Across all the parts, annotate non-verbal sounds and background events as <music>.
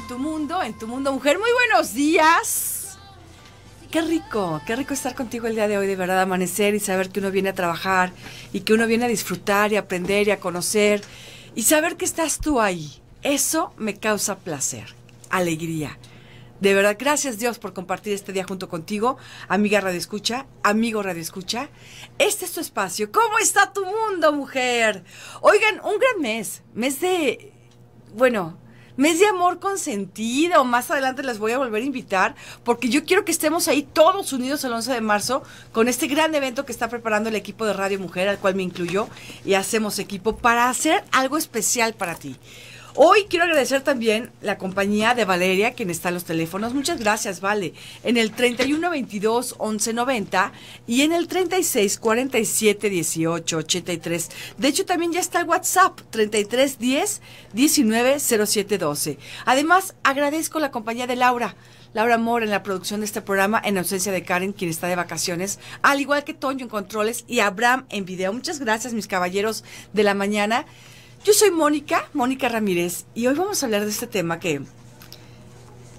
en tu mundo, en tu mundo mujer. Muy buenos días. Qué rico, qué rico estar contigo el día de hoy, de verdad, amanecer y saber que uno viene a trabajar y que uno viene a disfrutar y aprender y a conocer y saber que estás tú ahí. Eso me causa placer, alegría. De verdad, gracias Dios por compartir este día junto contigo, amiga Radio Escucha, amigo Radio Escucha. Este es tu espacio. ¿Cómo está tu mundo, mujer? Oigan, un gran mes, mes de, bueno, Mes de amor consentido. Más adelante las voy a volver a invitar porque yo quiero que estemos ahí todos unidos el 11 de marzo con este gran evento que está preparando el equipo de Radio Mujer, al cual me incluyó, y hacemos equipo para hacer algo especial para ti. Hoy quiero agradecer también la compañía de Valeria, quien está en los teléfonos. Muchas gracias, Vale. En el 3122 1190 y en el 3647-1883. De hecho, también ya está el WhatsApp 3310 190712. Además, agradezco la compañía de Laura. Laura Mora, en la producción de este programa, en ausencia de Karen, quien está de vacaciones, al igual que Toño en controles y Abraham en video. Muchas gracias, mis caballeros de la mañana. Yo soy Mónica, Mónica Ramírez, y hoy vamos a hablar de este tema que,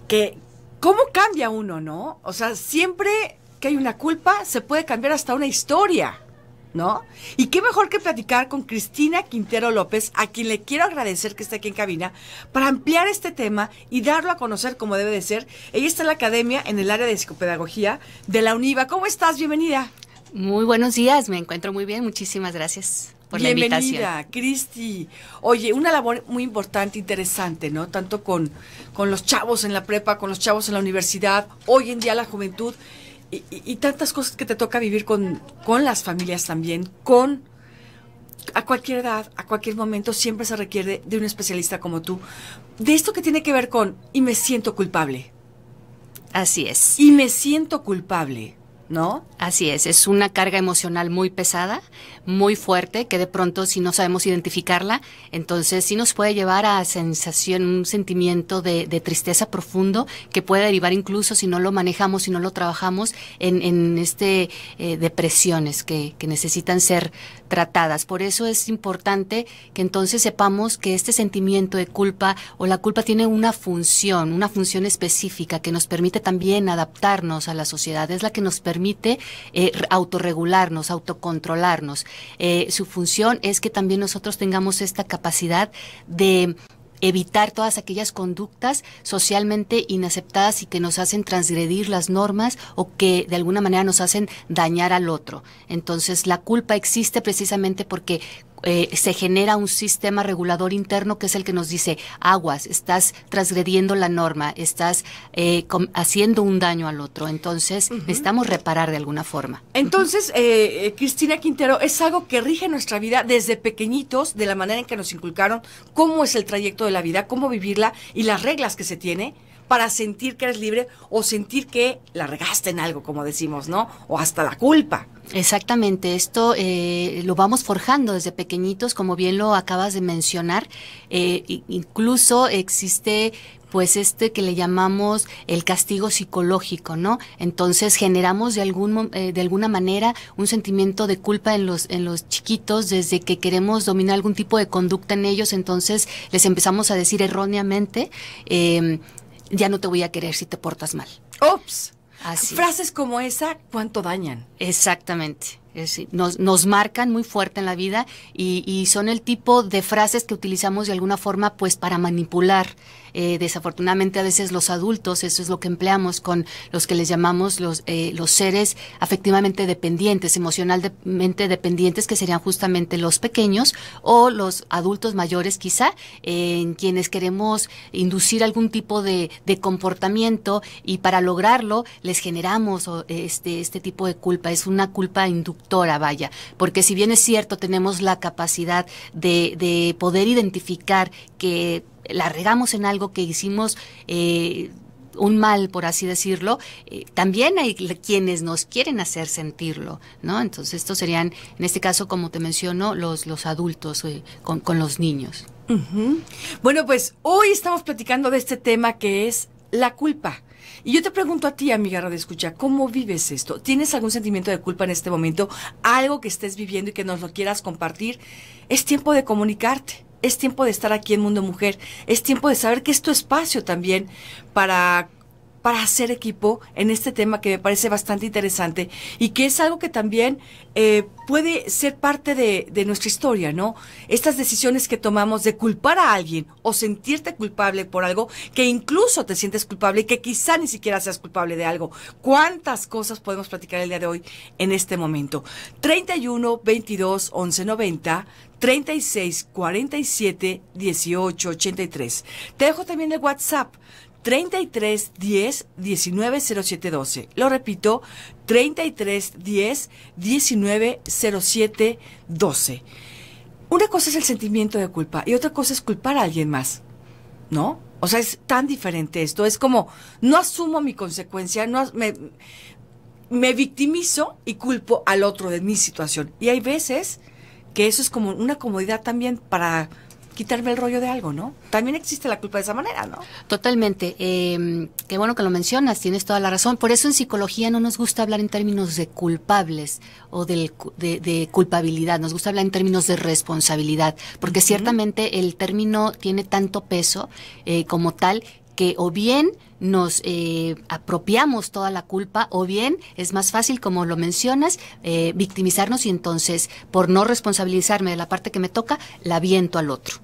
que, ¿cómo cambia uno, no? O sea, siempre que hay una culpa, se puede cambiar hasta una historia, ¿no? Y qué mejor que platicar con Cristina Quintero López, a quien le quiero agradecer que esté aquí en cabina, para ampliar este tema y darlo a conocer como debe de ser. Ella está en la academia en el área de psicopedagogía de la UNIVA. ¿Cómo estás? Bienvenida. Muy buenos días, me encuentro muy bien, muchísimas gracias. Bienvenida, Cristi. Oye, una labor muy importante, interesante, ¿no? Tanto con, los chavos en la prepa, con los chavos en la universidad, hoy en día la juventud y, y tantas cosas que te toca vivir con, con las familias también, con a cualquier edad, a cualquier momento, siempre se requiere de un especialista como tú. De esto que tiene que ver con, y me siento culpable. Así es. Y me siento culpable. ¿no? Así es, es una carga emocional muy pesada, muy fuerte, que de pronto si no sabemos identificarla, entonces sí nos puede llevar a sensación, un sentimiento de, tristeza profundo que puede derivar incluso si no lo manejamos, si no lo trabajamos, en, este eh, depresiones que, que necesitan ser tratadas. Por eso es importante que entonces sepamos que este sentimiento de culpa o la culpa tiene una función, una función específica que nos permite también adaptarnos a la sociedad, es la que nos permite permite eh, autorregularnos, autocontrolarnos. Eh, su función es que también nosotros tengamos esta capacidad de evitar todas aquellas conductas socialmente inaceptadas y que nos hacen transgredir las normas o que de alguna manera nos hacen dañar al otro. Entonces la culpa existe precisamente porque eh, se genera un sistema regulador interno que es el que nos dice, aguas, estás transgrediendo la norma, estás eh, haciendo un daño al otro, entonces necesitamos reparar de alguna forma. Entonces, eh, Cristina Quintero, es algo que rige nuestra vida desde pequeñitos, de la manera en que nos inculcaron cómo es el trayecto de la vida, cómo vivirla y las reglas que se tiene para sentir que eres libre o sentir que la regaste en algo, como decimos, ¿no? O hasta la culpa. Exactamente, esto eh, lo vamos forjando desde pequeñitos, como bien lo acabas de mencionar. Eh, incluso existe pues este que le llamamos el castigo psicológico, ¿no? Entonces generamos de algún eh, de alguna manera un sentimiento de culpa en los en los chiquitos desde que queremos dominar algún tipo de conducta en ellos, entonces les empezamos a decir erróneamente eh, ya no te voy a querer si te portas mal. Ops. Frases como esa, ¿cuánto dañan? Exactamente nos, marcan muy fuerte en la vida y, son el tipo de frases que utilizamos de alguna forma pues para manipular. Eh, desafortunadamente a veces los adultos, eso es lo que empleamos con los que les llamamos los, eh, los seres afectivamente dependientes, emocionalmente dependientes, que serían justamente los pequeños o los adultos mayores quizá, en quienes queremos inducir algún tipo de, comportamiento y para lograrlo les generamos este, este tipo de culpa. Es una culpa inductiva vaya, porque si bien es cierto, tenemos la capacidad de, poder identificar que la regamos en algo que hicimos... Eh, un mal, por así decirlo, eh, también hay quienes nos quieren hacer sentirlo, ¿no? Entonces, estos serían, en este caso, como te menciono, los, los adultos eh, con, los niños. Bueno, pues hoy estamos platicando de este tema que es la culpa. Y yo te pregunto a ti, amiga de Escucha, ¿cómo vives esto? ¿Tienes algún sentimiento de culpa en este momento? ¿Algo que estés viviendo y que nos lo quieras compartir? Es tiempo de comunicarte. Es tiempo de estar aquí en Mundo Mujer. Es tiempo de saber que es tu espacio también para para hacer equipo en este tema que me parece bastante interesante y que es algo que también eh, puede ser parte de, nuestra historia, ¿no? Estas decisiones que tomamos de culpar a alguien o sentirte culpable por algo que incluso te sientes culpable y que quizá ni siquiera seas culpable de algo. ¿Cuántas cosas podemos platicar el día de hoy en este momento? 31 22 11 90 36 47 18 83. Te dejo también el WhatsApp 33 10 19 07 12. Lo repito, 33 10 19 07 12. Una cosa es el sentimiento de culpa y otra cosa es culpar a alguien más, ¿no? O sea, es tan diferente esto. Es como, no asumo mi consecuencia, no me, me victimizo y culpo al otro de mi situación. Y hay veces que eso es como una comodidad también para quitarme el rollo de algo, ¿no? También existe la culpa de esa manera, ¿no? Totalmente. Em, qué bueno que lo mencionas, tienes toda la razón. Por eso en psicología no nos gusta hablar en términos de culpables o de, culpabilidad, nos gusta hablar en términos de responsabilidad, porque ciertamente el término tiene tanto peso eh, como tal que o bien nos eh, apropiamos toda la culpa o bien es más fácil, como lo mencionas, eh, victimizarnos y entonces por no responsabilizarme de la parte que me toca, la viento al otro.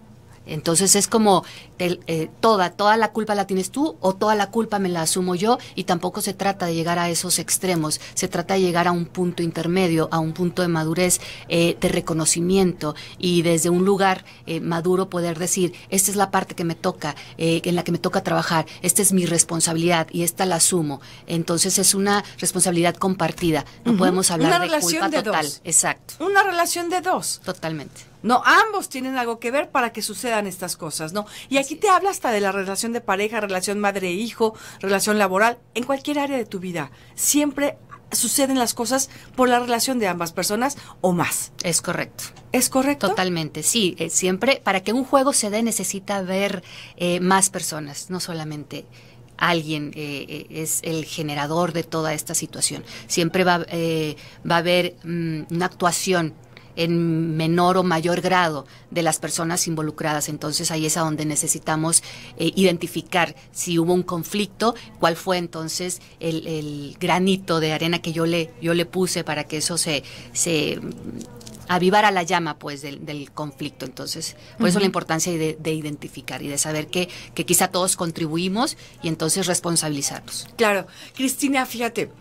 Entonces es como eh, toda, toda la culpa la tienes tú o toda la culpa me la asumo yo y tampoco se trata de llegar a esos extremos, se trata de llegar a un punto intermedio, a un punto de madurez, eh, de reconocimiento y desde un lugar eh, maduro poder decir, esta es la parte que me toca, en la que me toca trabajar, esta es mi responsabilidad y esta la asumo. Entonces es una responsabilidad compartida, no podemos hablar una de relación culpa de total. Dos. Exacto. Una relación de dos. Totalmente. No, ambos tienen algo que ver para que sucedan estas cosas, ¿no? Y aquí te habla hasta de la relación de pareja, relación madre-hijo, relación laboral, en cualquier área de tu vida. Siempre suceden las cosas por la relación de ambas personas o más. Es correcto. ¿Es correcto? Totalmente, sí. Eh, siempre, para que un juego se dé necesita ver eh, más personas, no solamente alguien eh, es el generador de toda esta situación. Siempre va, va a haber mm, una actuación en menor o mayor grado de las personas involucradas. Entonces ahí es a donde necesitamos eh, identificar si hubo un conflicto, cuál fue entonces el, granito de arena que yo le, yo le puse para que eso se, se avivara la llama pues del, conflicto. Entonces, por eso la importancia de, identificar y de saber que, que quizá todos contribuimos y entonces responsabilizarnos. Claro, Cristina, fíjate,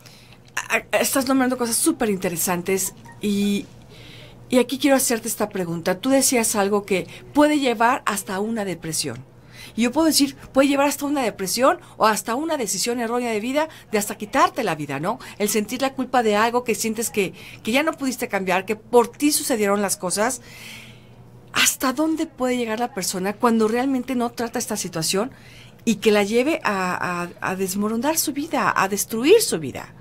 estás nombrando cosas súper interesantes y, y aquí quiero hacerte esta pregunta. Tú decías algo que puede llevar hasta una depresión. Y yo puedo decir, puede llevar hasta una depresión o hasta una decisión errónea de vida de hasta quitarte la vida, ¿no? El sentir la culpa de algo que sientes que, ya no pudiste cambiar, que por ti sucedieron las cosas. ¿Hasta dónde puede llegar la persona cuando realmente no trata esta situación y que la lleve a, a, desmoronar su vida, a destruir su vida?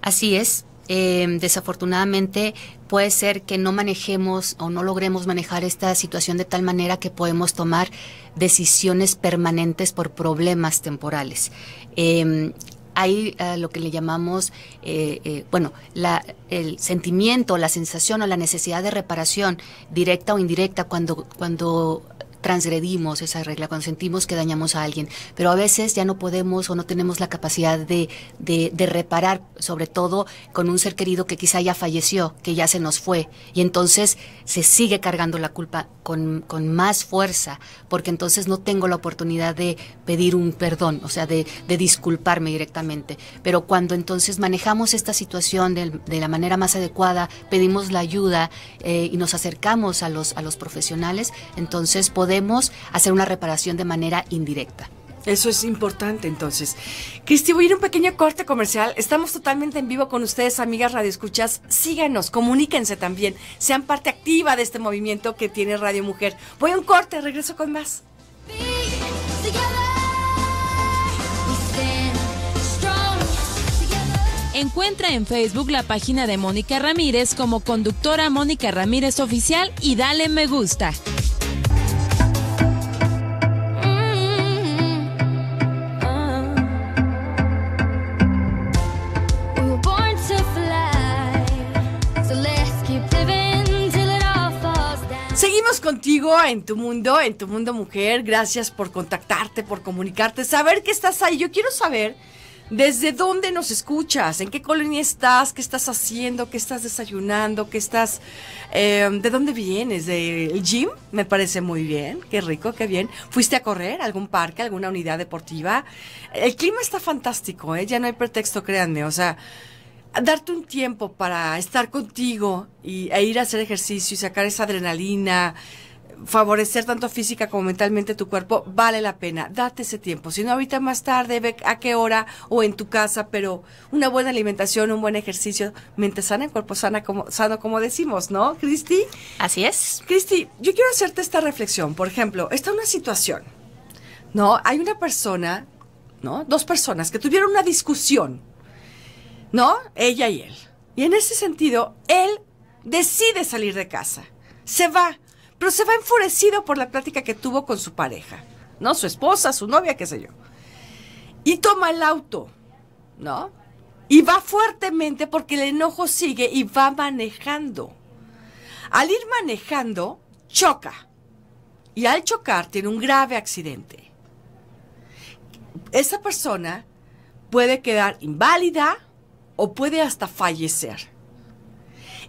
Así es. Em, desafortunadamente puede ser que no manejemos o no logremos manejar esta situación de tal manera que podemos tomar decisiones permanentes por problemas temporales. Em, hay eh, lo que le llamamos, eh, eh, bueno, la, el sentimiento, la sensación o la necesidad de reparación directa o indirecta cuando, cuando transgredimos esa regla, cuando sentimos que dañamos a alguien. Pero a veces ya no podemos o no tenemos la capacidad de, reparar, sobre todo con un ser querido que quizá ya falleció, que ya se nos fue. Y entonces se sigue cargando la culpa con, más fuerza, porque entonces no tengo la oportunidad de pedir un perdón, o sea, de, disculparme directamente. Pero cuando entonces manejamos esta situación de, la manera más adecuada, pedimos la ayuda eh, y nos acercamos a los, a los profesionales, entonces podemos podemos hacer una reparación de manera indirecta. Eso es importante, entonces. Cristi, voy a ir un pequeño corte comercial. Estamos totalmente en vivo con ustedes, amigas radio escuchas Síganos, comuníquense también. Sean parte activa de este movimiento que tiene Radio Mujer. Voy a un corte, regreso con más. Encuentra en Facebook la página de Mónica Ramírez como conductora Mónica Ramírez Oficial y dale me gusta. contigo en tu mundo, en tu mundo mujer. Gracias por contactarte, por comunicarte, saber que estás ahí. Yo quiero saber desde dónde nos escuchas, en qué colonia estás, qué estás haciendo, qué estás desayunando, qué estás, em, de dónde vienes, del gym, me parece muy bien, qué rico, qué bien. Fuiste a correr, algún parque, alguna unidad deportiva. El clima está fantástico, ¿eh? ya no hay pretexto, créanme, o sea darte un tiempo para estar contigo y, e ir a hacer ejercicio y sacar esa adrenalina, favorecer tanto física como mentalmente tu cuerpo, vale la pena. Date ese tiempo. Si no, ahorita más tarde, ve a qué hora o en tu casa, pero una buena alimentación, un buen ejercicio, mente sana en cuerpo sana como, sano, como decimos, ¿no, Cristi? Así es. Cristi, yo quiero hacerte esta reflexión. Por ejemplo, está una situación, ¿no? Hay una persona, ¿no? Dos personas que tuvieron una discusión ¿no? Ella y él. Y en ese sentido, él decide salir de casa, se va, pero se va enfurecido por la plática que tuvo con su pareja, ¿no? Su esposa, su novia, qué sé yo. Y toma el auto, ¿no? Y va fuertemente porque el enojo sigue y va manejando. Al ir manejando, choca. Y al chocar tiene un grave accidente. Esa persona puede quedar inválida, o puede hasta fallecer.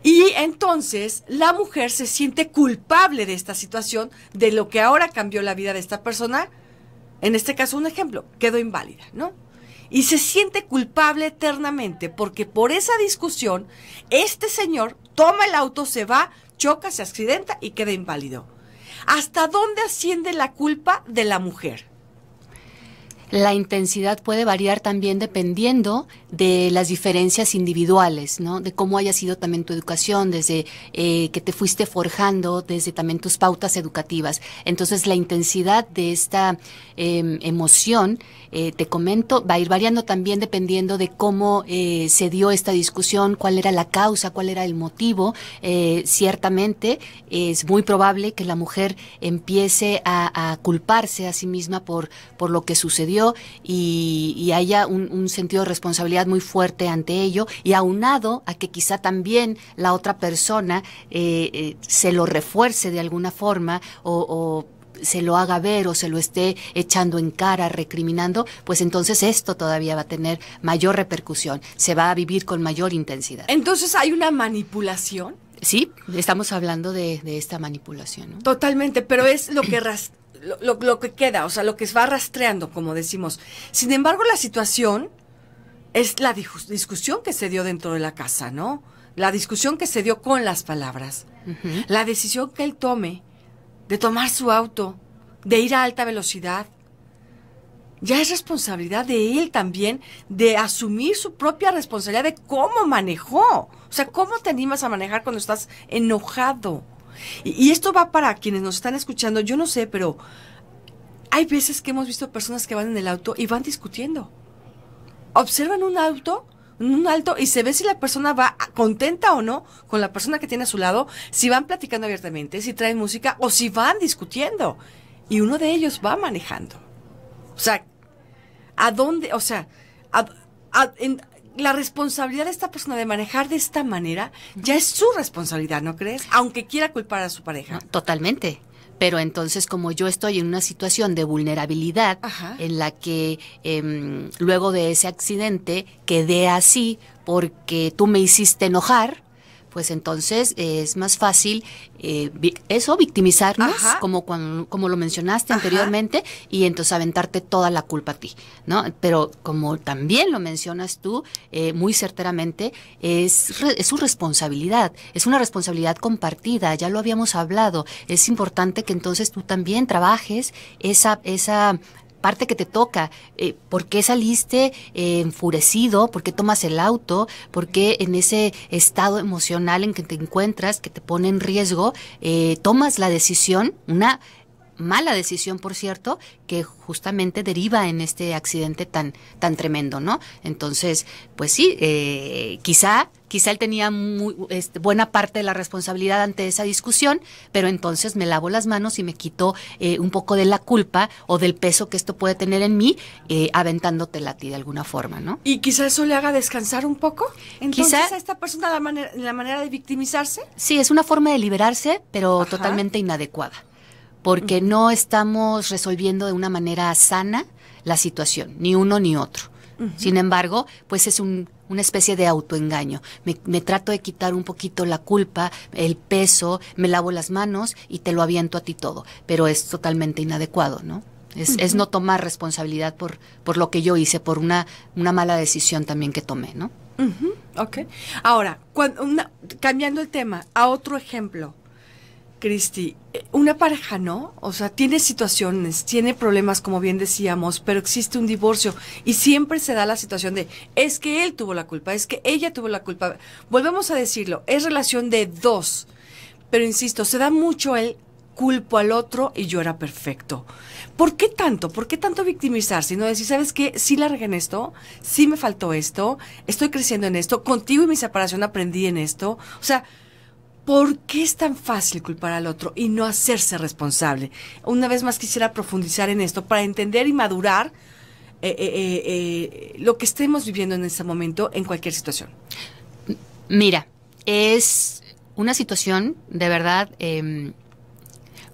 Y entonces la mujer se siente culpable de esta situación, de lo que ahora cambió la vida de esta persona. En este caso, un ejemplo, quedó inválida, ¿no? Y se siente culpable eternamente porque por esa discusión, este señor toma el auto, se va, choca, se accidenta y queda inválido. ¿Hasta dónde asciende la culpa de la mujer? La intensidad puede variar también dependiendo de las diferencias individuales, De cómo haya sido también tu educación, desde eh, que te fuiste forjando, desde también tus pautas educativas. Entonces, la intensidad de esta em, emoción, eh, te comento, va a ir variando también dependiendo de cómo eh, se dio esta discusión, cuál era la causa, cuál era el motivo. ciertamente, es muy probable que la mujer empiece a, a culparse a sí misma por, por lo que sucedió y, haya un, sentido de responsabilidad muy fuerte ante ello y aunado a que quizá también la otra persona eh, eh, se lo refuerce de alguna forma o, se lo haga ver o se lo esté echando en cara, recriminando, pues entonces esto todavía va a tener mayor repercusión, se va a vivir con mayor intensidad. Entonces hay una manipulación. Sí, estamos hablando de, esta manipulación. Totalmente, pero es lo que <clears throat> lo, que queda, o sea, lo que va rastreando, como decimos. Sin embargo, la situación es la discusión que se dio dentro de la casa, ¿no? La discusión que se dio con las palabras. La decisión que él tome de tomar su auto, de ir a alta velocidad. Ya es responsabilidad de él también de asumir su propia responsabilidad de cómo manejó. O sea, ¿cómo te animas a manejar cuando estás enojado? Y, esto va para quienes nos están escuchando, yo no sé, pero hay veces que hemos visto personas que van en el auto y van discutiendo. Observan un auto un alto y se ve si la persona va contenta o no con la persona que tiene a su lado, si van platicando abiertamente, si traen música o si van discutiendo. Y uno de ellos va manejando. O sea, ¿a dónde? O sea, a, la responsabilidad de esta persona de manejar de esta manera ya es su responsabilidad, ¿no crees? Aunque quiera culpar a su pareja. totalmente. Pero entonces, como yo estoy en una situación de vulnerabilidad, en la que em, luego de ese accidente quedé así porque tú me hiciste enojar, pues entonces es más fácil eh, eso, victimizarnos, como, como lo mencionaste anteriormente, y entonces aventarte toda la culpa a ti, ¿no? Pero como también lo mencionas tú eh, muy certeramente, es, es su responsabilidad, es una responsabilidad compartida, ya lo habíamos hablado, es importante que entonces tú también trabajes esa, esa parte que te toca. Eh, ¿Por qué saliste eh, enfurecido? ¿Por qué tomas el auto? ¿Por qué en ese estado emocional en que te encuentras, que te pone en riesgo, eh, tomas la decisión, una mala decisión, por cierto, que justamente deriva en este accidente tan, tan tremendo, ¿no? Entonces, pues sí, eh, quizá, quizá él tenía muy, este, buena parte de la responsabilidad ante esa discusión, pero entonces me lavo las manos y me quito eh, un poco de la culpa o del peso que esto puede tener en mí, eh, aventándotela a ti de alguna forma, ¿no? Y quizá eso le haga descansar un poco. Entonces, a esta persona la manera, de victimizarse. Sí, es una forma de liberarse, pero totalmente inadecuada porque no estamos resolviendo de una manera sana la situación, ni uno ni otro. Sin embargo, pues es una especie de autoengaño. Me, trato de quitar un poquito la culpa, el peso, me lavo las manos y te lo aviento a ti todo, pero es totalmente inadecuado, ¿no? Es, no tomar responsabilidad por, por lo que yo hice, por una, mala decisión también que tomé, ¿no? Ok. Ahora, cambiando el tema a otro ejemplo. Cristi, eh, una pareja, ¿no? O sea, tiene situaciones, tiene problemas, como bien decíamos, pero existe un divorcio y siempre se da la situación de, es que él tuvo la culpa, es que ella tuvo la culpa. Volvemos a decirlo, es relación de dos, pero insisto, se da mucho el culpo al otro y yo era perfecto. ¿Por qué tanto? ¿Por qué tanto Si No decir, ¿sabes qué? Sí largué en esto, sí me faltó esto, estoy creciendo en esto, contigo y mi separación aprendí en esto. O sea, ¿Por qué es tan fácil culpar al otro y no hacerse responsable? Una vez más quisiera profundizar en esto para entender y madurar eh, eh, eh, lo que estemos viviendo en este momento en cualquier situación. Mira, es una situación de verdad em,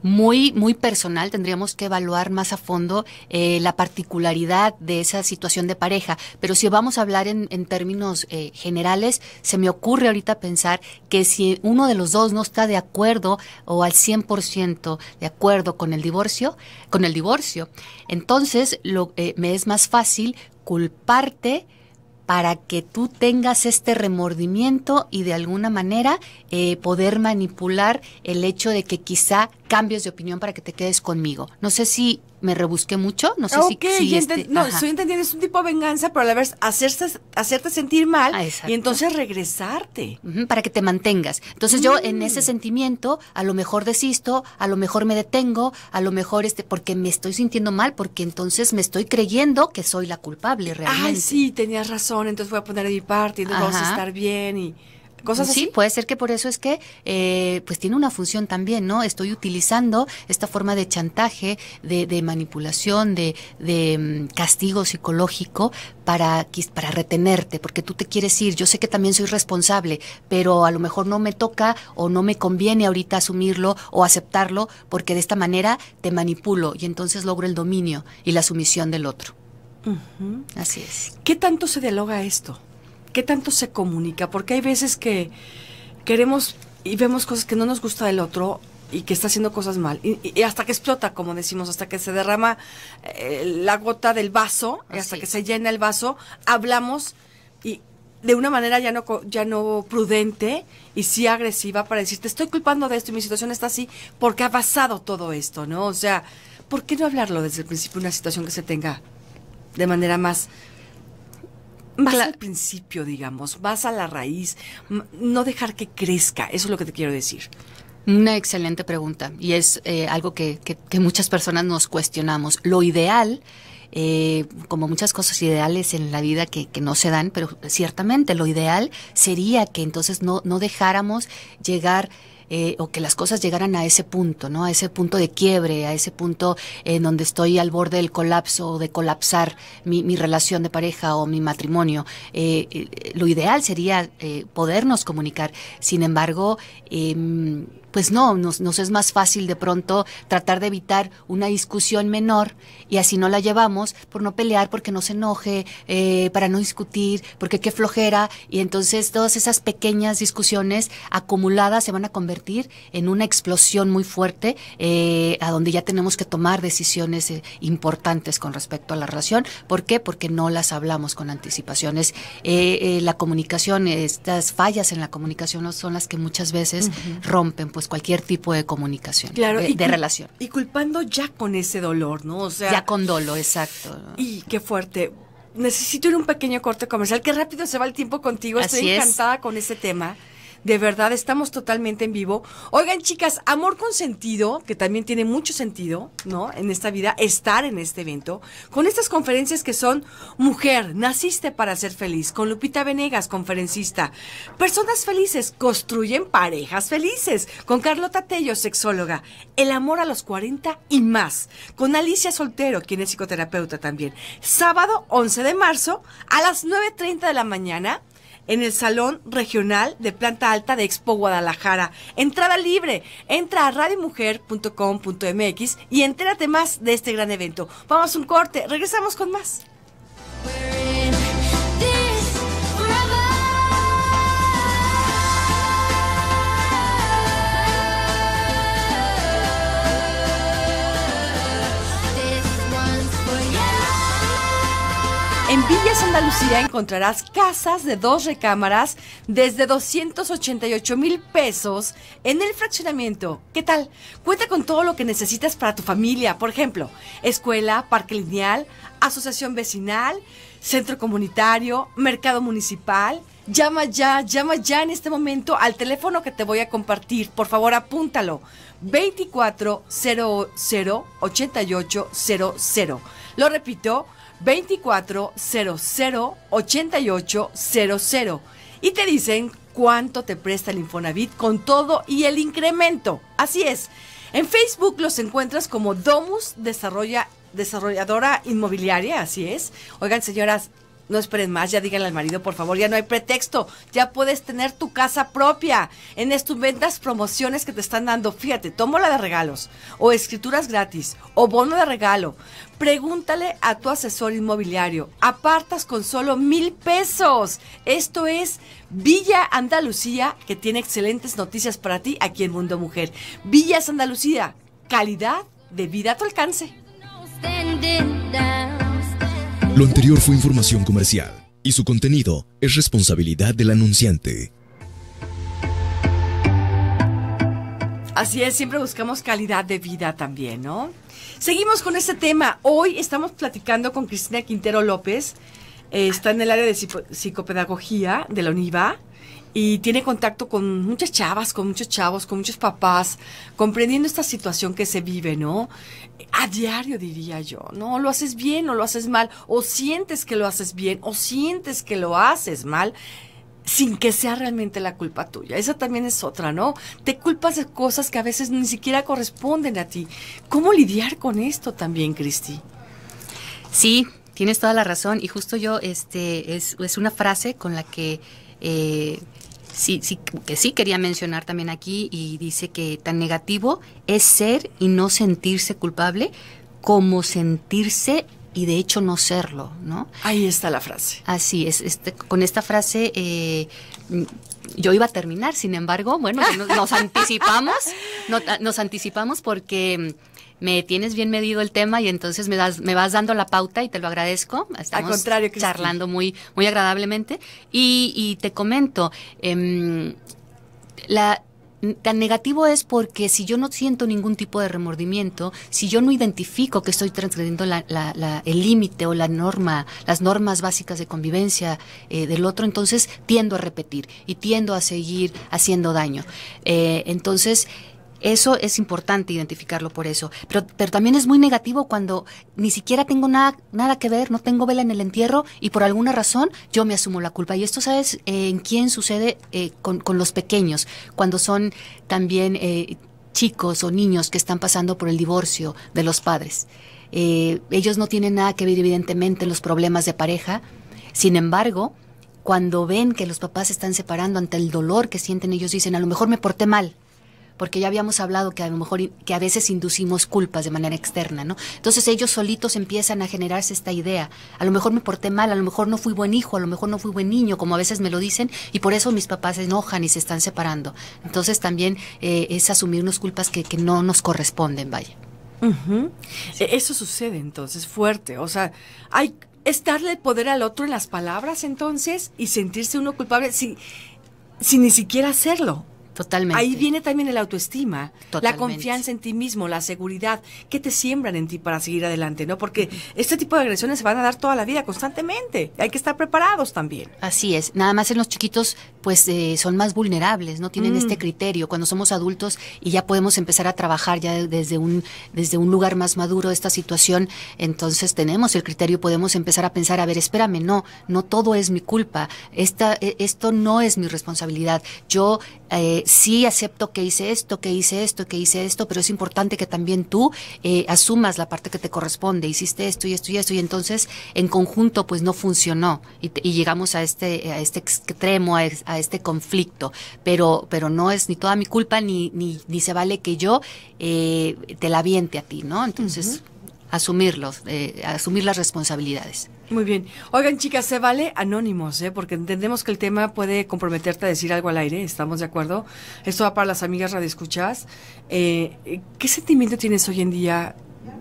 muy, personal. Tendríamos que evaluar más a fondo eh, la particularidad de esa situación de pareja. Pero si vamos a hablar en, términos eh, generales, se me ocurre ahorita pensar que si uno de los dos no está de acuerdo o al 100% de acuerdo con el divorcio, con el divorcio, entonces lo, eh, me es más fácil culparte para que tú tengas este remordimiento y de alguna manera poder manipular el hecho de que quizá cambios de opinión para que te quedes conmigo. No sé si me rebusqué mucho, no sé si... Este, no, estoy entendiendo, es un tipo de venganza, pero a la vez hacerte sentir mal ah, y entonces regresarte. para que te mantengas. Entonces yo en ese mm. sentimiento a lo mejor desisto, a lo mejor me detengo, a lo mejor este, porque me estoy sintiendo mal, porque entonces me estoy creyendo que soy la culpable realmente. Ay, sí, tenías razón, entonces voy a poner de mi parte, y vamos a estar bien y sí, puede ser que por eso es que eh, pues tiene una función también, ¿no? Estoy utilizando esta forma de chantaje, de, manipulación, de, mm, castigo psicológico para, para retenerte, porque tú te quieres ir. Yo sé que también soy responsable, pero a lo mejor no me toca o no me conviene ahorita asumirlo o aceptarlo, porque de esta manera te manipulo y entonces logro el dominio y la sumisión del otro. Así es. ¿Qué tanto se dialoga esto? ¿Qué tanto se comunica? Porque hay veces que queremos y vemos cosas que no nos gusta del otro y que está haciendo cosas mal. Y, hasta que explota, como decimos, hasta que se derrama eh, la gota del vaso, hasta que se llena el vaso, hablamos y de una manera ya no, ya no prudente y sí agresiva para decir, te estoy culpando de esto y mi situación está así porque ha pasado todo esto, ¿no? O sea, ¿por qué no hablarlo desde el principio una situación que se tenga de manera más más al principio, digamos, vas a la raíz, no dejar que crezca, eso es lo que te quiero decir. Una excelente pregunta y es eh, algo que, que, muchas personas nos cuestionamos. Lo ideal, eh, como muchas cosas ideales en la vida que, no se dan, pero ciertamente lo ideal sería que entonces no, no dejáramos llegar eh, o que las cosas llegaran a ese punto, ¿no? A ese punto de quiebre, a ese punto en donde estoy al borde del colapso o de colapsar mi, relación de pareja o mi matrimonio. Eh, eh, lo ideal sería podernos comunicar. Sin embargo, em, pues no, nos, es más fácil de pronto tratar de evitar una discusión menor y así no la llevamos por no pelear, porque no se enoje, eh, para no discutir, porque qué flojera. Y entonces todas esas pequeñas discusiones acumuladas se van a convertir en una explosión muy fuerte eh, a donde ya tenemos que tomar decisiones eh, importantes con respecto a la relación. ¿Por qué? Porque no las hablamos con anticipaciones. la comunicación, estas fallas en la comunicación son las que muchas veces rompen pues pues, cualquier tipo de comunicación, y, de, relación. Y culpando ya con ese dolor, ¿no? ya con dolo, exacto. Y qué fuerte. Necesito ir un pequeño corte comercial, que rápido se va el tiempo contigo, estoy encantada con ese tema. De verdad, estamos totalmente en vivo. Oigan, chicas, amor con sentido, que también tiene mucho sentido, ¿no? En esta vida, estar en este evento, con estas conferencias que son Mujer, naciste para ser feliz, con Lupita Venegas, conferencista. Personas felices construyen parejas felices, con Carlota Tello, sexóloga. El amor a los 40 y más, con Alicia Soltero, quien es psicoterapeuta también. Sábado 11 de marzo a las 9.30 de la mañana en el Salón Regional de Planta Alta de Expo Guadalajara. Entrada libre. Entra a radiomujer.com.mx y entérate más de este gran evento. Vamos un corte, regresamos con más. En Villas Andalucía encontrarás casas de dos recámaras desde 288 mil pesos en el fraccionamiento. ¿Qué tal? Cuenta con todo lo que necesitas para tu familia, por ejemplo, escuela, parque lineal, asociación vecinal, centro comunitario, mercado municipal. Llama ya, llama ya en este momento al teléfono que te voy a compartir. Por favor, apúntalo. 2400 8800. Lo repito, 2400 8800 y te dicen cuánto te presta el Infonavit con todo y el incremento. Así es. En Facebook los encuentras como Domus Desarrolla, Desarrolladora Inmobiliaria, así es. Oigan, señoras, no esperen más, ya díganle al marido, por favor, ya no hay pretexto, ya puedes tener tu casa propia en ventas promociones que te están dando. Fíjate, la de regalos, o escrituras gratis, o bono de regalo. Pregúntale a tu asesor inmobiliario. Apartas con solo mil pesos. Esto es Villa Andalucía, que tiene excelentes noticias para ti aquí en Mundo Mujer. Villas Andalucía, calidad de vida a tu alcance. Lo anterior fue información comercial y su contenido es responsabilidad del anunciante. Así es, siempre buscamos calidad de vida también, ¿no? Seguimos con este tema. Hoy estamos platicando con Cristina Quintero López. Eh, está en el área de psicopedagogía de la UNIVA y tiene contacto con muchas chavas, con muchos chavos, con muchos papás, comprendiendo esta situación que se vive, ¿no? A diario diría yo, ¿no? Lo haces bien o lo haces mal, o sientes que lo haces bien, o sientes que lo haces mal sin que sea realmente la culpa tuya. Esa también es otra, ¿no? Te culpas de cosas que a veces ni siquiera corresponden a ti. ¿Cómo lidiar con esto también, Cristi? Sí, tienes toda la razón. Y justo yo, este, es, una frase con la que eh, sí, sí, que sí quería mencionar también aquí y dice que tan negativo es ser y no sentirse culpable como sentirse y de hecho no serlo, ¿no? Ahí está la frase. Así es, este, con esta frase eh, yo iba a terminar, sin embargo, bueno, nos, anticipamos, nos, anticipamos porque me tienes bien medido el tema y entonces me das, me vas dando la pauta y te lo agradezco. Estamos Al contrario, charlando muy, muy agradablemente. Y, te comento, em, la, tan negativo es porque si yo no siento ningún tipo de remordimiento, si yo no identifico que estoy transgrediendo el límite o la norma, las normas básicas de convivencia eh, del otro, entonces tiendo a repetir y tiendo a seguir haciendo daño. Eh, entonces, eso es importante identificarlo por eso. Pero, también es muy negativo cuando ni siquiera tengo nada, nada que ver, no tengo vela en el entierro y por alguna razón yo me asumo la culpa. Y esto, ¿sabes eh, en quién sucede? Eh, con, los pequeños, cuando son también eh, chicos o niños que están pasando por el divorcio de los padres. ellos no tienen nada que ver, evidentemente, en los problemas de pareja. Sin embargo, cuando ven que los papás se están separando ante el dolor que sienten, ellos dicen, a lo mejor me porté mal, porque ya habíamos hablado que a lo mejor que a veces inducimos culpas de manera externa, ¿no? Entonces ellos solitos empiezan a generarse esta idea, a lo mejor me porté mal, a lo mejor no fui buen hijo, a lo mejor no fui buen niño, como a veces me lo dicen, y por eso mis papás se enojan y se están separando. Entonces también eh, es asumirnos culpas que, no nos corresponden, vaya. E, eso sucede entonces fuerte, o sea, hay es darle el poder al otro en las palabras entonces y sentirse uno culpable sin, sin ni siquiera hacerlo. Totalmente. Ahí viene también el autoestima, Totalmente. la confianza en ti mismo, la seguridad que te siembran en ti para seguir adelante, ¿no? Porque este tipo de agresiones se van a dar toda la vida constantemente. Hay que estar preparados también. Así es. Nada más en los chiquitos, pues eh, son más vulnerables, no tienen mm. este criterio. Cuando somos adultos y ya podemos empezar a trabajar ya desde un desde un lugar más maduro esta situación, entonces tenemos el criterio, podemos empezar a pensar, a ver, espérame, no, no todo es mi culpa. Esta, e, esto no es mi responsabilidad. Yo eh, sí acepto que hice esto, que hice esto, que hice esto, pero es importante que también tú eh, asumas la parte que te corresponde, hiciste esto y esto y esto, y entonces en conjunto pues no funcionó y, llegamos a este, a este extremo, a, este conflicto, pero, pero no es ni toda mi culpa ni, ni, ni se vale que yo eh, te la viente a ti, ¿no? Entonces... asumirlos, eh, asumir las responsabilidades. Muy bien. Oigan, chicas, se vale anónimos, ¿eh? porque entendemos que el tema puede comprometerte a decir algo al aire, ¿estamos de acuerdo? Esto va para las amigas radioescuchas. Eh, ¿Qué sentimiento tienes hoy en día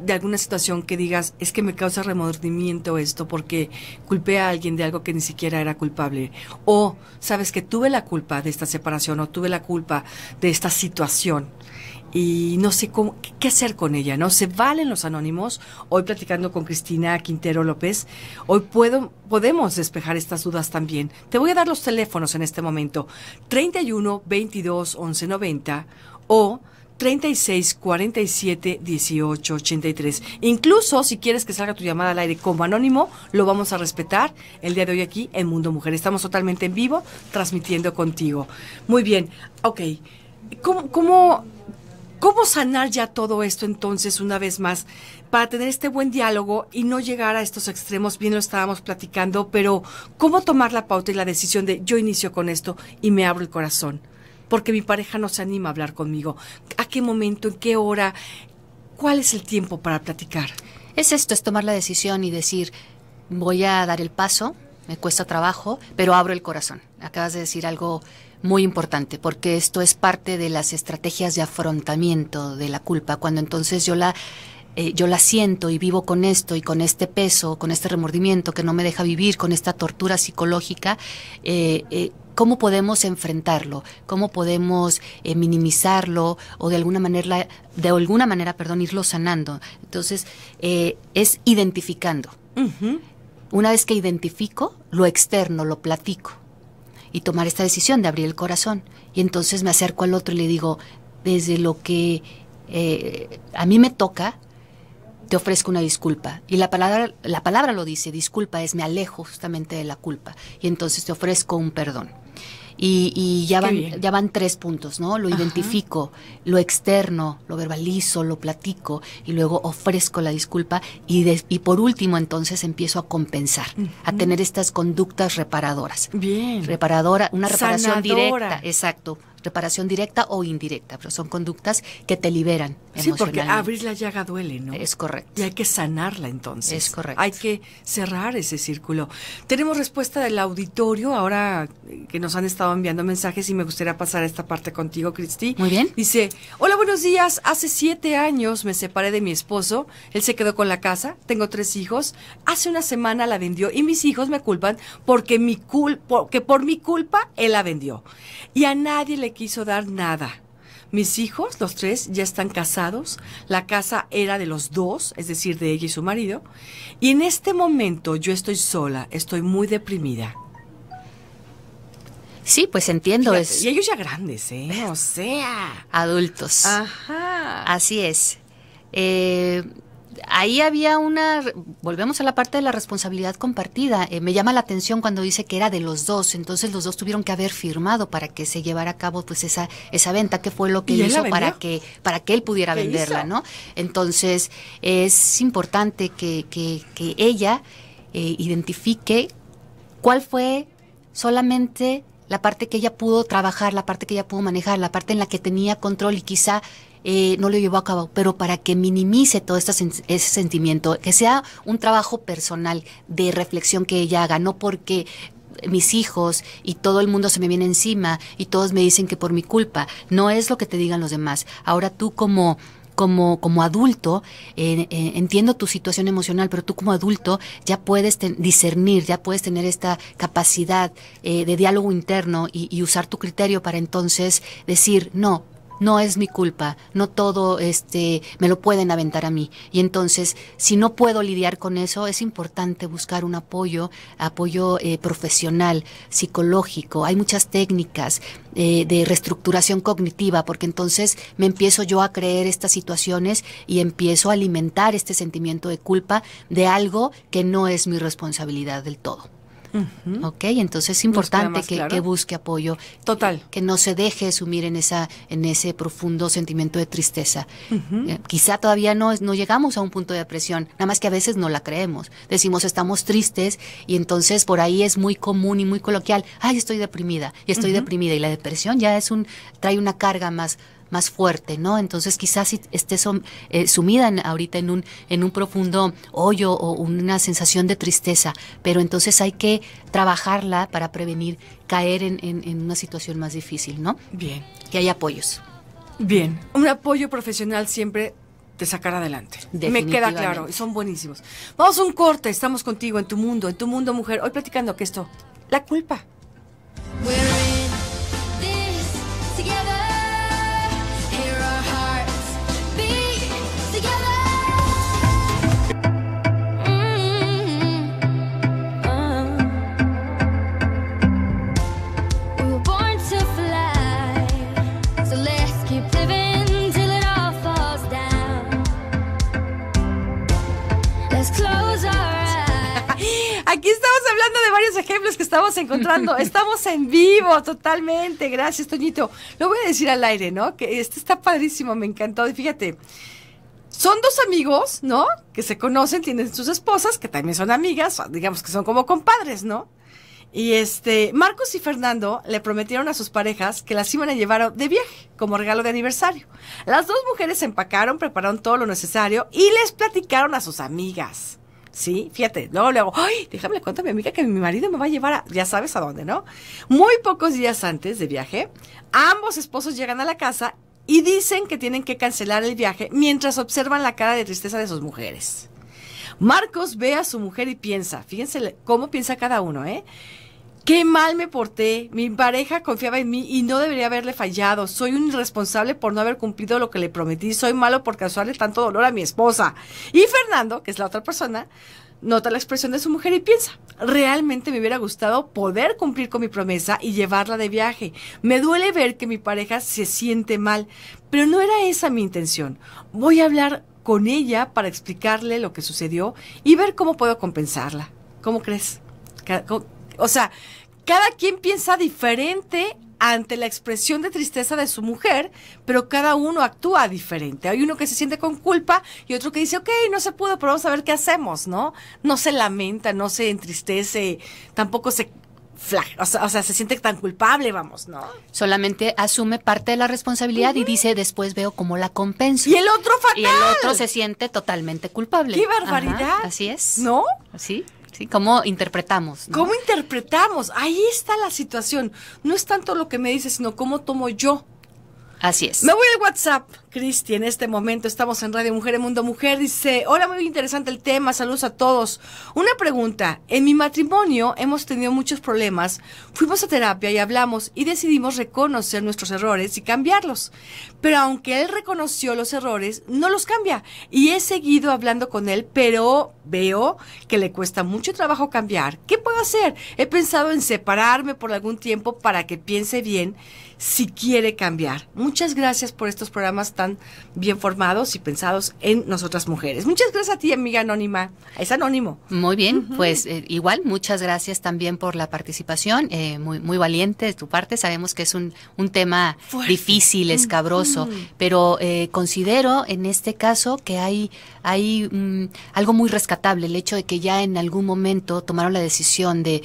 de alguna situación que digas, es que me causa remordimiento esto porque culpé a alguien de algo que ni siquiera era culpable? O sabes que tuve la culpa de esta separación o tuve la culpa de esta situación y no sé qué hacer con ella, ¿no? Se valen los anónimos. Hoy platicando con Cristina Quintero López, hoy puedo, podemos despejar estas dudas también. Te voy a dar los teléfonos en este momento. 31 22 11 90 o 36 47 18 83. Incluso si quieres que salga tu llamada al aire como anónimo, lo vamos a respetar el día de hoy aquí en Mundo Mujer. Estamos totalmente en vivo transmitiendo contigo. Muy bien, ok. ¿Cómo, cómo ¿Cómo sanar ya todo esto entonces una vez más para tener este buen diálogo y no llegar a estos extremos? Bien lo estábamos platicando, pero ¿cómo tomar la pauta y la decisión de yo inicio con esto y me abro el corazón? Porque mi pareja no se anima a hablar conmigo. ¿A qué momento? ¿En qué hora? ¿Cuál es el tiempo para platicar? Es esto, es tomar la decisión y decir, voy a dar el paso, me cuesta trabajo, pero abro el corazón. Acabas de decir algo muy importante, porque esto es parte de las estrategias de afrontamiento de la culpa, cuando entonces yo la, eh, yo la siento y vivo con esto y con este peso, con este remordimiento que no me deja vivir, con esta tortura psicológica, eh, eh, ¿Cómo podemos enfrentarlo? ¿Cómo podemos minimizarlo o de alguna manera, de alguna manera, perdón, irlo sanando? Entonces, es identificando. Una vez que identifico, lo externo, lo platico y tomar esta decisión de abrir el corazón. Y entonces me acerco al otro y le digo, desde lo que eh, a mí me toca, te ofrezco una disculpa. Y la palabra, la palabra lo dice, disculpa es me alejo justamente de la culpa. Y entonces te ofrezco un perdón y, ya, van, ya van tres puntos, ¿no? Lo identifico, lo externo, lo verbalizo, lo platico y luego ofrezco la disculpa y, y por último entonces empiezo a compensar, a tener estas conductas reparadoras. Bien. Reparadora, una reparación directa, exacto, reparación directa o indirecta, pero son conductas que te liberan. Sí, porque abrir la llaga duele, ¿no? Es correcto. Y hay que sanarla entonces. Es correcto. Hay que cerrar ese círculo. Tenemos respuesta del auditorio ahora que nos han estado enviando mensajes y me gustaría pasar esta parte contigo, Cristi. Muy bien. Dice, hola, buenos días. Hace siete años me separé de mi esposo. Él se quedó con la casa. Tengo tres hijos. Hace una semana la vendió y mis hijos me culpan porque mi culpa, porque por mi culpa él la vendió. Y a nadie le quiso dar nada. Mis hijos, los tres, ya están casados. La casa era de los dos, es decir, de ella y su marido. Y en este momento yo estoy sola, estoy muy deprimida. Sí, pues entiendo Y ellos ya grandes, ¿eh? O sea. Adultos. Ajá. Así es. Eh, ahí había una, volvemos a la parte de la responsabilidad compartida. Eh, me llama la atención cuando dice que era de los dos, entonces los dos tuvieron que haber firmado para que se llevara a cabo pues esa, esa venta, que fue lo que hizo para que, para que él pudiera venderla, ¿no? Entonces es importante que, que, ella eh, identifique cuál fue solamente la parte que ella pudo trabajar, la parte que ella pudo manejar, la parte en la que tenía control y quizá eh, no lo llevó a cabo, pero para que minimice todo este ese sentimiento, que sea un trabajo personal de reflexión que ella haga, no porque mis hijos y todo el mundo se me viene encima y todos me dicen que por mi culpa. No es lo que te digan los demás. Ahora tú como como, como adulto, eh, eh, entiendo tu situación emocional, pero tú como adulto ya puedes discernir, ya puedes tener esta capacidad de diálogo interno y, y, usar tu criterio para entonces decir, no, no es mi culpa, no todo este me lo pueden aventar a mí. Y entonces, si no puedo lidiar con eso, es importante buscar un apoyo, apoyo eh, profesional, psicológico. Hay muchas técnicas eh, de reestructuración cognitiva, porque entonces me empiezo yo a creer estas situaciones y empiezo a alimentar este sentimiento de culpa de algo que no es mi responsabilidad del todo. ¿Ok? Entonces es importante que, busque apoyo. Total. Que, no se deje sumir en, esa, en ese profundo sentimiento de tristeza. Eh, quizá todavía no, no llegamos a un punto de depresión, nada más que a veces no la creemos. Decimos estamos tristes y entonces por ahí es muy común y muy coloquial, ay, estoy deprimida y estoy deprimida. Y la depresión ya es un, trae una carga más más fuerte, ¿no? Entonces quizás esté eh, sumida ahorita en un, en un profundo hoyo o una sensación de tristeza, pero entonces hay que trabajarla para prevenir caer en, una situación más difícil, ¿no? Bien. Que hay apoyos. Bien, un apoyo profesional siempre te sacará adelante. Me queda claro, son buenísimos. Vamos a un corte, estamos contigo en tu mundo, en tu mundo mujer, hoy platicando que esto, la culpa. hablando de varios ejemplos que estamos encontrando. <laughs> Estamos en vivo, totalmente. Gracias, Toñito. Lo voy a decir al aire, ¿no? Que este está padrísimo, me encantó. Y fíjate, son dos amigos, ¿no? Que se conocen, tienen sus esposas, que también son amigas, digamos que son como compadres, ¿no? Y este, Marcos y Fernando le prometieron a sus parejas que las iban a llevar de viaje como regalo de aniversario. Las dos mujeres empacaron, prepararon todo lo necesario y les platicaron a sus amigas. Sí, fíjate, luego le hago, ay, déjame cuéntame, amiga que mi marido me va a llevar a, ya sabes a dónde, ¿no? Muy pocos días antes de viaje, ambos esposos llegan a la casa y dicen que tienen que cancelar el viaje mientras observan la cara de tristeza de sus mujeres. Marcos ve a su mujer y piensa, fíjense cómo piensa cada uno, ¿eh? Qué mal me porté. Mi pareja confiaba en mí y no debería haberle fallado. Soy un irresponsable por no haber cumplido lo que le prometí. Soy malo por causarle tanto dolor a mi esposa. Y Fernando, que es la otra persona, nota la expresión de su mujer y piensa, realmente me hubiera gustado poder cumplir con mi promesa y llevarla de viaje. Me duele ver que mi pareja se siente mal, pero no era esa mi intención. Voy a hablar con ella para explicarle lo que sucedió y ver cómo puedo compensarla. ¿Cómo crees? o sea, cada quien piensa diferente ante la expresión de tristeza de su mujer, pero cada uno actúa diferente. Hay uno que se siente con culpa y otro que dice, ok, no se pudo, pero vamos a ver qué hacemos, ¿no? No se lamenta, no se entristece, tampoco se... O sea, o sea, se siente tan culpable, vamos, ¿no? Solamente asume parte de la responsabilidad y dice, después veo cómo la compenso. Y el otro fatal. Y el otro se siente totalmente culpable. ¡Qué barbaridad! así es. ¿No? ¿Sí? ¿Cómo interpretamos? ¿Cómo interpretamos? Ahí está la situación. No es tanto lo que me dices, sino cómo tomo yo. Así es. Me voy al WhatsApp. Cristi, en este momento estamos en Radio Mujer en Mundo Mujer. Dice, hola, muy interesante el tema, saludos a todos. Una pregunta, en mi matrimonio hemos tenido muchos problemas, fuimos a terapia y hablamos y decidimos reconocer nuestros errores y cambiarlos. Pero aunque él reconoció los errores, no los cambia. Y he seguido hablando con él, pero veo que le cuesta mucho trabajo cambiar. ¿Qué puedo hacer? He pensado en separarme por algún tiempo para que piense bien si quiere cambiar. Muchas gracias por estos programas tan bien formados y pensados en nosotras mujeres. Muchas gracias a ti, amiga anónima. Es anónimo. Muy bien, pues eh, igual, muchas gracias también por la participación, eh, muy, muy valiente de tu parte. Sabemos que es un, tema difícil, escabroso, pero eh, considero en este caso que hay, hay mm, algo muy rescatable, el hecho de que ya en algún momento tomaron la decisión de,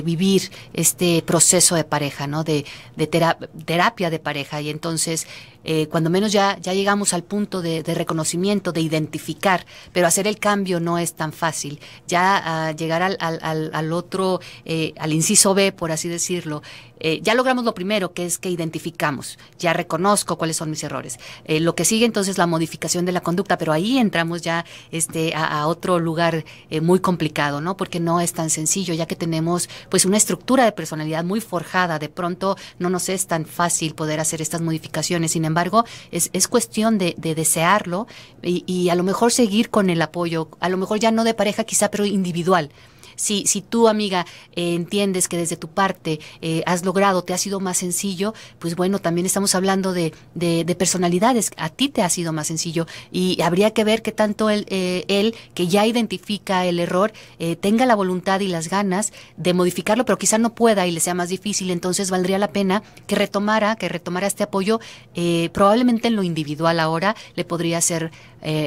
vivir este proceso de pareja, ¿no? De, de terapia de pareja. Y entonces eh, cuando menos ya, ya llegamos al punto de, reconocimiento, de identificar, pero hacer el cambio no es tan fácil. Ya ah, llegar al, al, otro, eh, al inciso B, por así decirlo, eh, ya logramos lo primero, que es que identificamos, ya reconozco cuáles son mis errores. Eh, lo que sigue entonces la modificación de la conducta, pero ahí entramos ya este, a, otro lugar eh, muy complicado, ¿no? Porque no es tan sencillo, ya que tenemos pues una estructura de personalidad muy forjada, de pronto no nos es tan fácil poder hacer estas modificaciones, sin embargo, es, es cuestión de, desearlo y, y a lo mejor seguir con el apoyo, a lo mejor ya no de pareja quizá, pero individual. Si, si tú, amiga, eh, entiendes que desde tu parte eh, has logrado, te ha sido más sencillo, pues bueno, también estamos hablando de, personalidades. A ti te ha sido más sencillo y habría que ver que tanto él, eh, él que ya identifica el error, eh, tenga la voluntad y las ganas de modificarlo, pero quizá no pueda y le sea más difícil. Entonces valdría la pena que retomara, que retomara este apoyo, probablemente en lo individual ahora le podría ser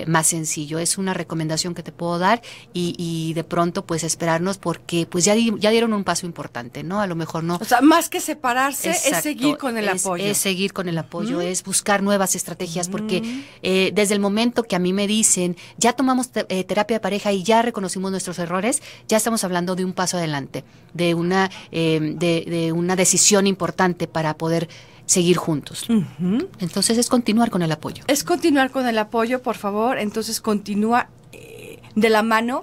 más sencillo. Es una recomendación que te puedo dar y, y de pronto pues esperar porque pues ya, ya dieron un paso importante, ¿no? A lo mejor no. O sea, más que separarse es seguir con el apoyo. Es seguir con el apoyo, es buscar nuevas estrategias porque eh, desde el momento que a mí me dicen, ya tomamos eh, terapia de pareja y ya reconocimos nuestros errores, ya estamos hablando de un paso adelante, de una, em, de, una decisión importante para poder seguir juntos. Entonces es continuar con el apoyo. Es continuar con el apoyo, por favor. Entonces continúa eh, de la mano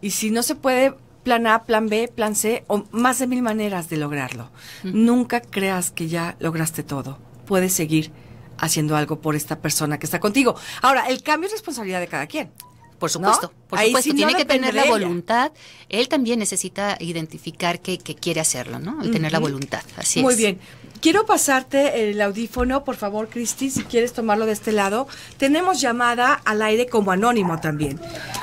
y si no se puede plan A, plan B, plan C, o más de mil maneras de lograrlo. Nunca creas que ya lograste todo. Puedes seguir haciendo algo por esta persona que está contigo. Ahora, el cambio es responsabilidad de cada quien. Por supuesto, por supuesto. tiene que tener la voluntad. Él también necesita identificar que, quiere hacerlo, ¿no? Y tener la voluntad. Así es. Muy bien. Quiero pasarte el audífono, por favor, Cristi, si quieres tomarlo de este lado. Tenemos llamada al aire como anónimo también.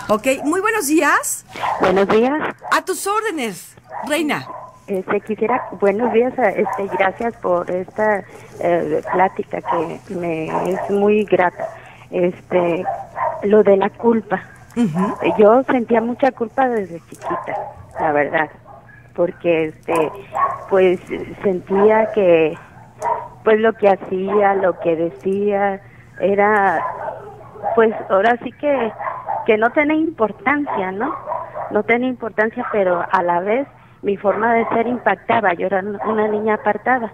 Ok, muy buenos días. Buenos días. A tus órdenes, Reina. Este, quisiera, buenos días, este, gracias por esta eh, plática que me es muy grata. Este, lo de la culpa. Yo sentía mucha culpa desde chiquita, la verdad porque este pues sentía que pues lo que hacía, lo que decía era pues ahora sí que que no tenía importancia, ¿no? No tenía importancia, pero a la vez mi forma de ser impactaba, yo era una niña apartada.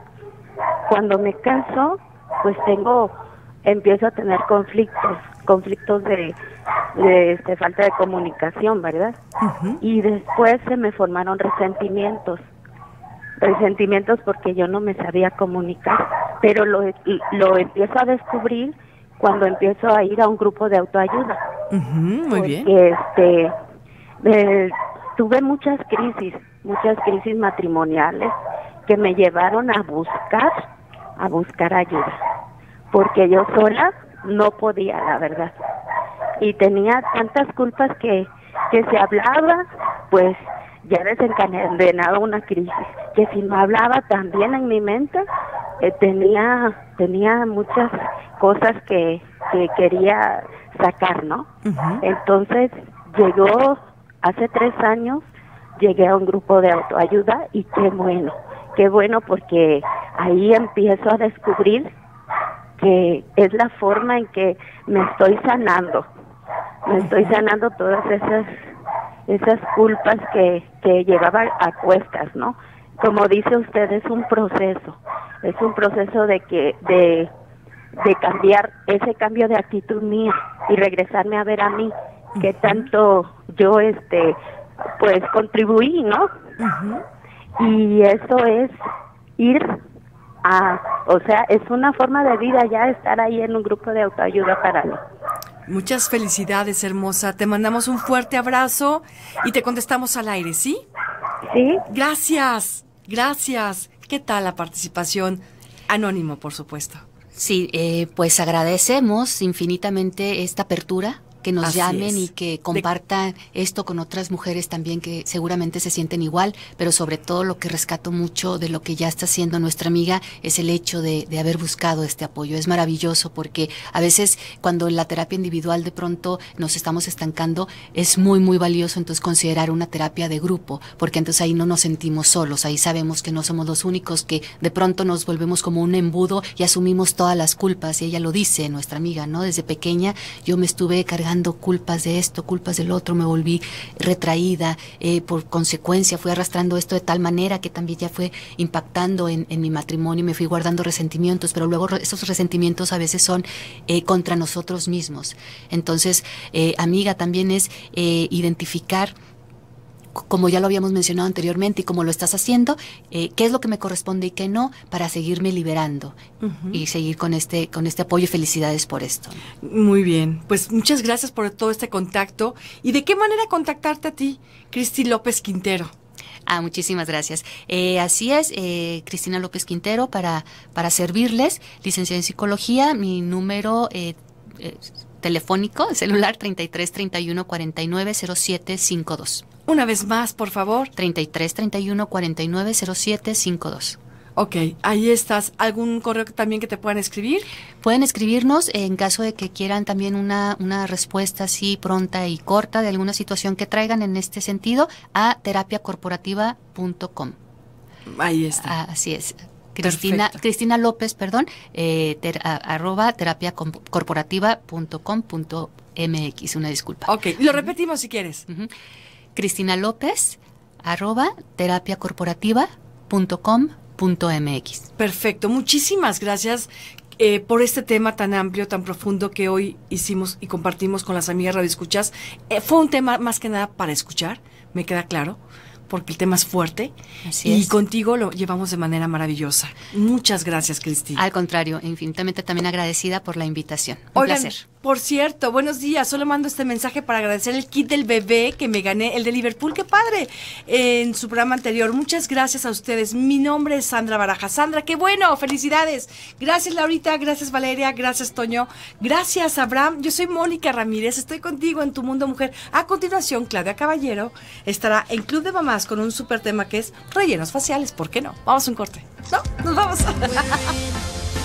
Cuando me caso, pues tengo empiezo a tener conflictos, conflictos de, de, este, falta de comunicación, ¿verdad? Y después se me formaron resentimientos, resentimientos porque yo no me sabía comunicar, pero lo, lo empiezo a descubrir cuando empiezo a ir a un grupo de autoayuda. Este, eh, tuve muchas crisis, muchas crisis matrimoniales que me llevaron a buscar, a buscar ayuda porque yo sola no podía, la verdad. Y tenía tantas culpas que, que se hablaba, pues ya desencadenaba una crisis, que si no hablaba también en mi mente, eh, tenía, tenía muchas cosas que, que quería sacar, ¿no? Entonces llegó, hace tres años, llegué a un grupo de autoayuda y qué bueno, qué bueno porque ahí empiezo a descubrir que es la forma en que me estoy sanando, me estoy sanando todas esas esas culpas que, que llevaba a cuestas, ¿no? Como dice usted, es un proceso, es un proceso de que de, cambiar ese cambio de actitud mía y regresarme a ver a mí que tanto yo este pues contribuí, ¿no? Y eso es ir Ah, o sea, es una forma de vida ya estar ahí en un grupo de autoayuda para mí. Muchas felicidades, hermosa. Te mandamos un fuerte abrazo y te contestamos al aire, ¿sí? Sí. Gracias, gracias. ¿Qué tal la participación? Anónimo, por supuesto. Sí, eh, pues agradecemos infinitamente esta apertura que nos llamen y que compartan esto con otras mujeres también que seguramente se sienten igual, pero sobre todo lo que rescato mucho de lo que ya está haciendo nuestra amiga es el hecho de, de haber buscado este apoyo. Es maravilloso porque a veces cuando en la terapia individual de pronto nos estamos estancando, es muy, muy valioso entonces considerar una terapia de grupo, porque entonces ahí no nos sentimos solos, ahí sabemos que no somos los únicos, que de pronto nos volvemos como un embudo y asumimos todas las culpas, y ella lo dice, nuestra amiga, ¿no? Desde pequeña yo me estuve cargando culpas de esto, culpas del otro, me volví retraída, eh, por consecuencia fui arrastrando esto de tal manera que también ya fue impactando en, mi matrimonio, me fui guardando resentimientos, pero luego esos resentimientos a veces son eh, contra nosotros mismos. Entonces, eh, amiga, también es identificar como ya lo habíamos mencionado anteriormente y como lo estás haciendo, eh, qué es lo que me corresponde y qué no para seguirme liberando y seguir con este, con este apoyo felicidades por esto. Muy bien, pues muchas gracias por todo este contacto. ¿Y de qué manera contactarte a ti, Cristi López Quintero? Ah, muchísimas gracias. Eh, así es, eh, Cristina López Quintero, para, para servirles, licenciada en psicología, mi número eh, telefónico, celular 33 31 49 07 52. Una vez más, por favor. 33 31 49 07 52. Ok, ahí estás. ¿Algún correo también que te puedan escribir? Pueden escribirnos eh, en caso de que quieran también una, una respuesta así pronta y corta de alguna situación que traigan en este sentido a terapiacorporativa.com. Ahí está. Ah, así es. Cristina, Cristina López, perdón, eh, arroba terapiacorporativa.com.mx. Una disculpa. Ok, lo repetimos si quieres. Cristina López, arroba terapiacorporativa.com.mx. Perfecto, muchísimas gracias. Eh, por este tema tan amplio, tan profundo que hoy hicimos y compartimos con las amigas Radio Escuchas. Eh, fue un tema más que nada para escuchar, me queda claro, porque el tema es fuerte. y contigo lo llevamos de manera maravillosa. Muchas gracias, Cristina. Al contrario, infinitamente también agradecida por la invitación. Un placer. Por cierto, buenos días. Solo mando este mensaje para agradecer el kit del bebé que me gané, el de Liverpool. ¡Qué padre! En su programa anterior. Muchas gracias a ustedes. Mi nombre es Sandra Baraja. Sandra, qué bueno. Felicidades. Gracias, Laurita. Gracias, Valeria. Gracias, Toño. Gracias, Abraham. Yo soy Mónica Ramírez. Estoy contigo en Tu Mundo Mujer. A continuación, Claudia Caballero estará en Club de Mamás con un super tema que es rellenos faciales. ¿Por qué no? Vamos a un corte. No, nos vamos. <laughs>